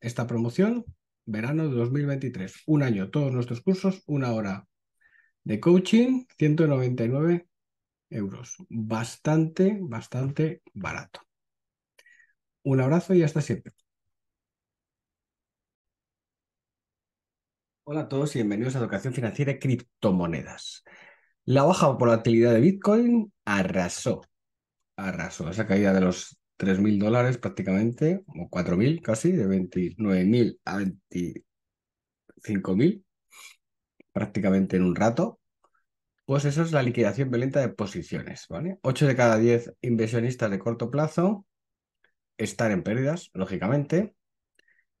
esta promoción, verano de 2023. Un año, todos nuestros cursos, una hora de coaching, 199 euros. Bastante, bastante barato. Un abrazo y hasta siempre. Hola a todos y bienvenidos a Educación Financiera y Criptomonedas. La baja volatilidad de Bitcoin arrasó, arrasó esa caída de los 3.000 dólares prácticamente, o 4.000 casi, de 29.000 a 25.000, prácticamente en un rato, pues eso es la liquidación violenta de posiciones, ¿vale? 8 de cada 10 inversionistas de corto plazo están en pérdidas, lógicamente,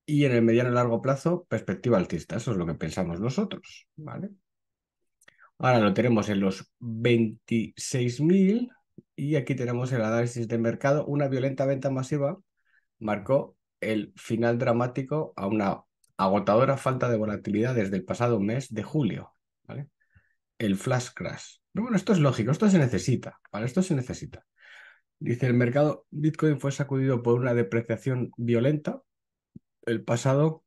y en el mediano y largo plazo, perspectiva altista, eso es lo que pensamos nosotros, ¿vale? Ahora lo tenemos en los 26.000 y aquí tenemos el análisis de mercado. Una violenta venta masiva marcó el final dramático a una agotadora falta de volatilidad desde el pasado mes de julio. ¿vale? El flash crash. bueno, esto es lógico, esto se necesita. Para esto se necesita. Dice, el mercado Bitcoin fue sacudido por una depreciación violenta el pasado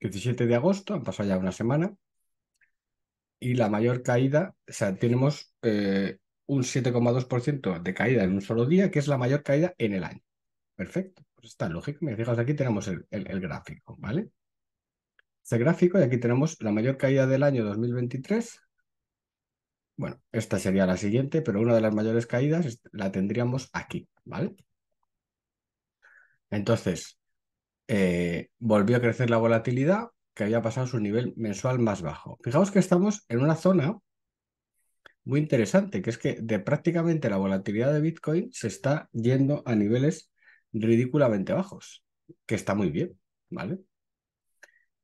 17 de agosto, han pasado ya una semana, y la mayor caída, o sea, tenemos eh, un 7,2% de caída en un solo día, que es la mayor caída en el año. Perfecto, pues está lógico. Me fijaos, aquí tenemos el, gráfico, ¿vale? Este gráfico y aquí tenemos la mayor caída del año 2023. Bueno, esta sería la siguiente, pero una de las mayores caídas la tendríamos aquí, ¿vale? Entonces, eh, volvió a crecer la volatilidad que había pasado su nivel mensual más bajo. Fijaos que estamos en una zona muy interesante, que es que de prácticamente la volatilidad de Bitcoin se está yendo a niveles ridículamente bajos, que está muy bien, ¿vale?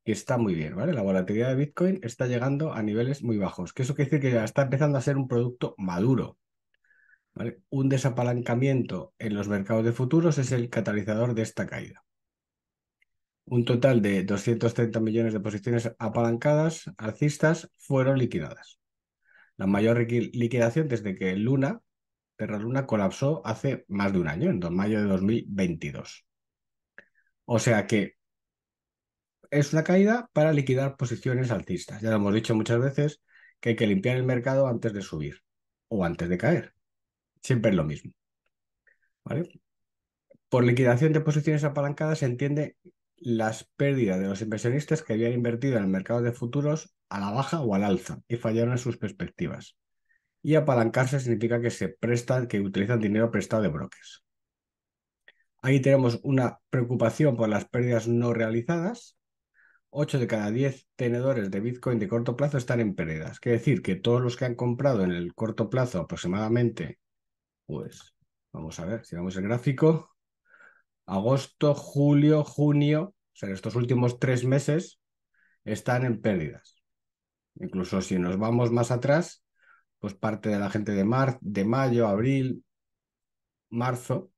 Que está muy bien, ¿vale? La volatilidad de Bitcoin está llegando a niveles muy bajos, que eso quiere decir que ya está empezando a ser un producto maduro, ¿vale? Un desapalancamiento en los mercados de futuros es el catalizador de esta caída. Un total de 230 millones de posiciones apalancadas alcistas fueron liquidadas la mayor liquidación desde que Luna, Terra Luna, colapsó hace más de un año, en mayo de 2022. O sea que es una caída para liquidar posiciones altistas. Ya lo hemos dicho muchas veces que hay que limpiar el mercado antes de subir o antes de caer. Siempre es lo mismo. ¿Vale? Por liquidación de posiciones apalancadas se entiende las pérdidas de los inversionistas que habían invertido en el mercado de futuros a la baja o al alza y fallaron en sus perspectivas. Y apalancarse significa que se prestan, que utilizan dinero prestado de brokers. Ahí tenemos una preocupación por las pérdidas no realizadas. 8 de cada 10 tenedores de Bitcoin de corto plazo están en pérdidas. Quiere decir que todos los que han comprado en el corto plazo aproximadamente, pues vamos a ver si vemos el gráfico, agosto, julio, junio, o sea, en estos últimos tres meses están en pérdidas. Incluso si nos vamos más atrás, pues parte de la gente de, de mayo, abril, marzo.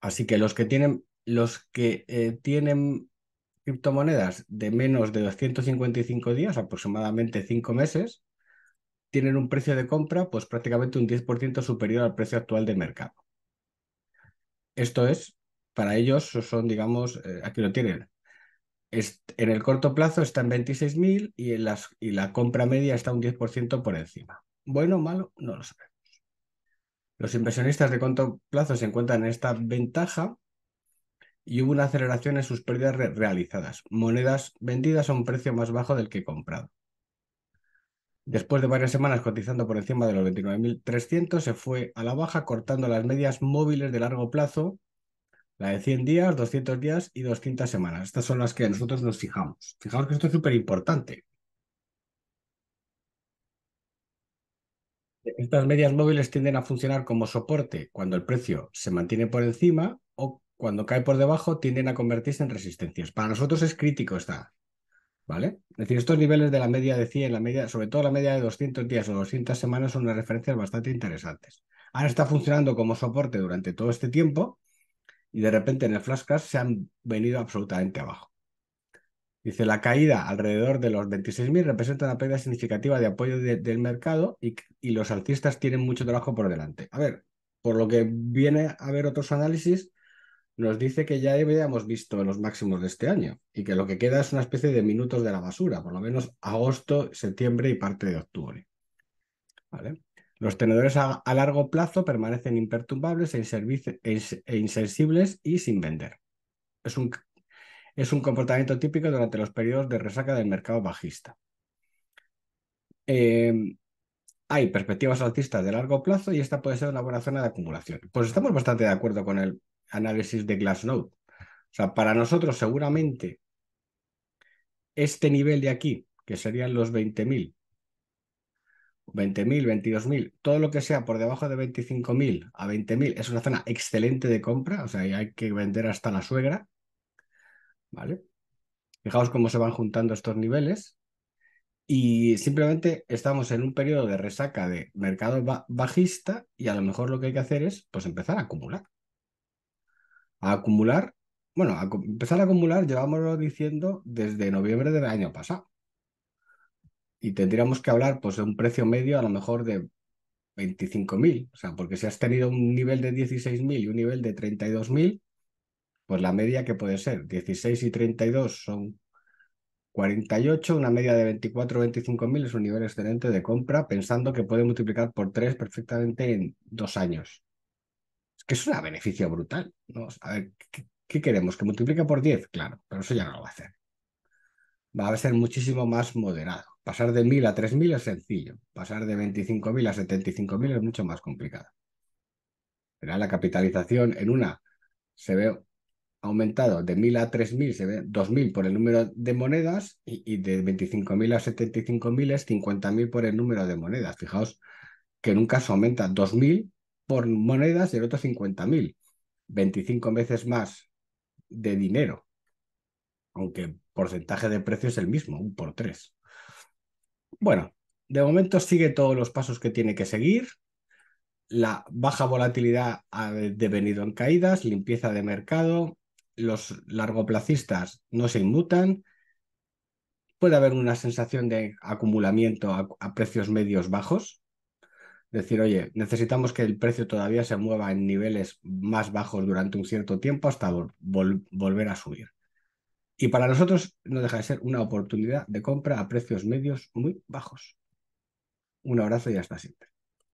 Así que los que tienen, los que, eh, tienen criptomonedas de menos de 255 días, aproximadamente cinco meses, tienen un precio de compra pues prácticamente un 10% superior al precio actual de mercado. Esto es, para ellos son, digamos, eh, aquí lo tienen. en el corto plazo están en 26.000 y, las, y la compra media está un 10% por encima. Bueno o malo, no lo sabemos. Los inversionistas de corto plazo se encuentran en esta ventaja y hubo una aceleración en sus pérdidas realizadas. Monedas vendidas a un precio más bajo del que comprado. Después de varias semanas cotizando por encima de los 29.300, se fue a la baja cortando las medias móviles de largo plazo, la de 100 días, 200 días y 200 semanas. Estas son las que nosotros nos fijamos. Fijaos que esto es súper importante. Estas medias móviles tienden a funcionar como soporte cuando el precio se mantiene por encima o cuando cae por debajo tienden a convertirse en resistencias. Para nosotros es crítico esta, ¿Vale? Es decir, estos niveles de la media de 100, la media, sobre todo la media de 200 días o 200 semanas son unas referencias bastante interesantes. Ahora está funcionando como soporte durante todo este tiempo y de repente en el crash se han venido absolutamente abajo. Dice, la caída alrededor de los 26.000 representa una pérdida significativa de apoyo del mercado y, y los alcistas tienen mucho trabajo por delante. A ver, por lo que viene a ver otros análisis, nos dice que ya habíamos visto los máximos de este año y que lo que queda es una especie de minutos de la basura, por lo menos agosto, septiembre y parte de octubre. Los tenedores a, largo plazo permanecen imperturbables e, e insensibles y sin vender. Es un, es un comportamiento típico durante los periodos de resaca del mercado bajista. Em, hay perspectivas altistas de largo plazo y esta puede ser una buena zona de acumulación. Pues estamos bastante de acuerdo con el análisis de Glassnode. O sea, para nosotros seguramente este nivel de aquí, que serían los 20.000, 20.000, 22.000, todo lo que sea por debajo de 25.000 a 20.000 es una zona excelente de compra, o sea, hay que vender hasta la suegra, ¿vale? Fijaos cómo se van juntando estos niveles y simplemente estamos en un periodo de resaca de mercado bajista y a lo mejor lo que hay que hacer es pues empezar a acumular a acumular, bueno, a empezar a acumular, llevámoslo diciendo desde noviembre del año pasado. Y tendríamos que hablar pues, de un precio medio a lo mejor de 25.000, o sea, porque si has tenido un nivel de 16.000 y un nivel de 32.000, pues la media que puede ser, 16 y 32 son 48, una media de 24 25.000 es un nivel excelente de compra, pensando que puede multiplicar por 3 perfectamente en dos años que es un beneficio brutal. ¿no? ¿qué, queremos? ¿Que multiplique por 10? Claro, pero eso ya no lo va a hacer. Va a ser muchísimo más moderado. Pasar de 1.000 a 3.000 es sencillo. Pasar de 25.000 a 75.000 es mucho más complicado. la capitalización en una se ve aumentado de 1.000 a 3.000, se ve 2.000 por el número de monedas y, y de 25.000 a 75.000 es 50.000 por el número de monedas. Fijaos que en un caso aumenta 2.000 por monedas de el otro 50.000, 25 veces más de dinero, aunque el porcentaje de precio es el mismo, un por tres. Bueno, de momento sigue todos los pasos que tiene que seguir. La baja volatilidad ha devenido en caídas, limpieza de mercado, los largoplacistas no se inmutan, puede haber una sensación de acumulamiento a precios medios bajos, decir, oye, necesitamos que el precio todavía se mueva en niveles más bajos durante un cierto tiempo hasta volver a subir. Y para nosotros no deja de ser una oportunidad de compra a precios medios muy bajos. Un abrazo y hasta siempre.